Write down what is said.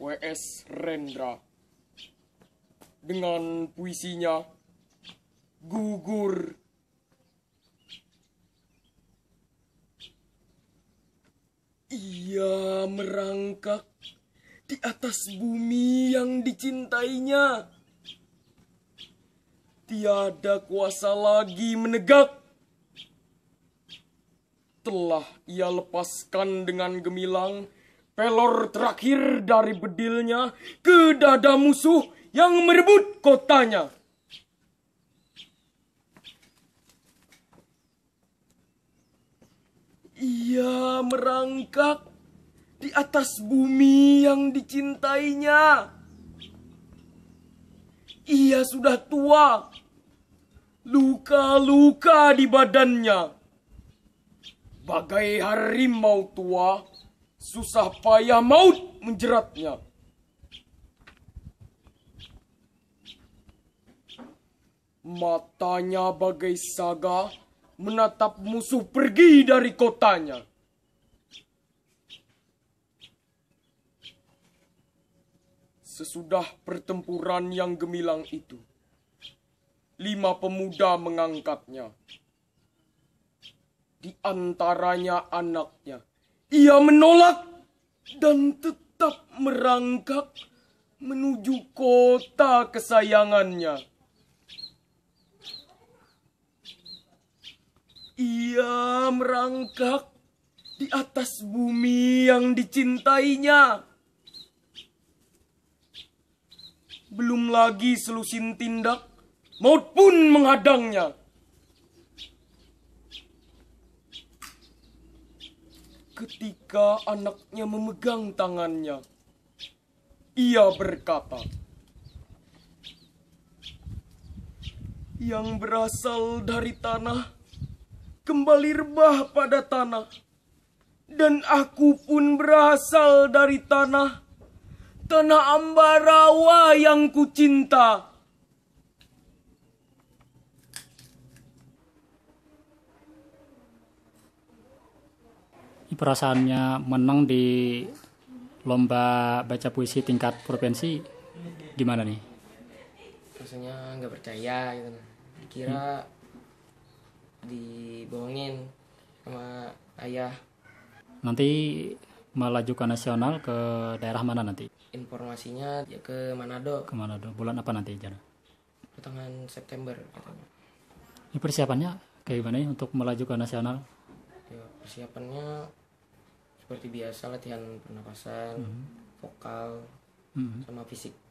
WS Rendra dengan puisinya Gugur Ia merangkak di atas bumi yang dicintainya Tiada kuasa lagi menegak Telah ia lepaskan dengan gemilang pelor terakhir dari bedilnya ke dada musuh yang merebut kotanya. Ia merangkak di atas bumi yang dicintainya. Ia sudah tua, luka-luka di badannya, bagai harimau tua susah payah maut menjeratnya. Matanya bagai saga menatap musuh pergi dari kotanya. Sesudah pertempuran yang gemilang itu, lima pemuda mengangkatnya. Di antaranya anaknya, ia menolak dan tetap merangkak menuju kota kesayangannya. Ia merangkak di atas bumi yang dicintainya. Belum lagi selusin tindak, maupun pun menghadangnya. ketika anaknya memegang tangannya. Ia berkata, yang berasal dari tanah, kembali rebah pada tanah. Dan aku pun berasal dari tanah, tanah Ambarawa yang kucinta. cinta. perasaannya menang di lomba baca puisi tingkat provinsi gimana nih? Rasanya nggak percaya gitu. Kira hmm. dibohongin sama ayah. Nanti melaju ke nasional ke daerah mana nanti? Informasinya ya ke Manado. Ke Manado. Bulan apa nanti Jana? Pertengahan September. Ini persiapannya kayak gimana ya untuk melaju ke nasional? persiapannya seperti biasa latihan pernapasan mm -hmm. vokal mm -hmm. sama fisik